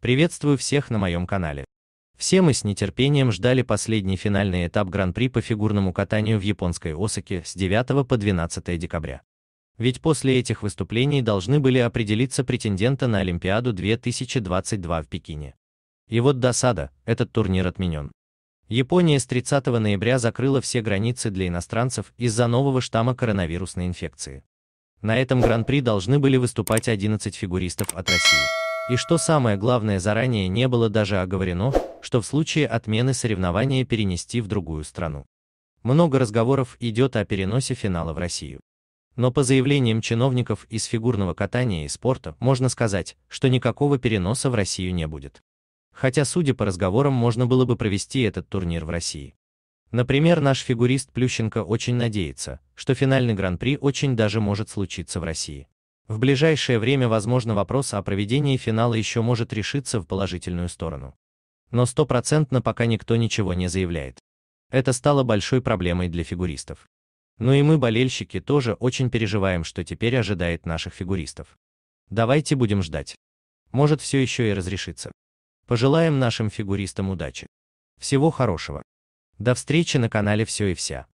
Приветствую всех на моем канале. Все мы с нетерпением ждали последний финальный этап Гран-при по фигурному катанию в японской Осаке с 9 по 12 декабря. Ведь после этих выступлений должны были определиться претендента на Олимпиаду 2022 в Пекине. И вот досада, этот турнир отменен. Япония с 30 ноября закрыла все границы для иностранцев из-за нового штамма коронавирусной инфекции. На этом гран-при должны были выступать 11 фигуристов от России. И что самое главное, заранее не было даже оговорено, что в случае отмены соревнования перенести в другую страну. Много разговоров идет о переносе финала в Россию. Но по заявлениям чиновников из фигурного катания и спорта, можно сказать, что никакого переноса в Россию не будет. Хотя, судя по разговорам, можно было бы провести этот турнир в России. Например, наш фигурист Плющенко очень надеется, что финальный гран-при очень даже может случиться в России. В ближайшее время, возможно, вопрос о проведении финала еще может решиться в положительную сторону. Но стопроцентно пока никто ничего не заявляет. Это стало большой проблемой для фигуристов. Ну и мы, болельщики, тоже очень переживаем, что теперь ожидает наших фигуристов. Давайте будем ждать. Может все еще и разрешится. Пожелаем нашим фигуристам удачи. Всего хорошего. До встречи на канале «Все и вся».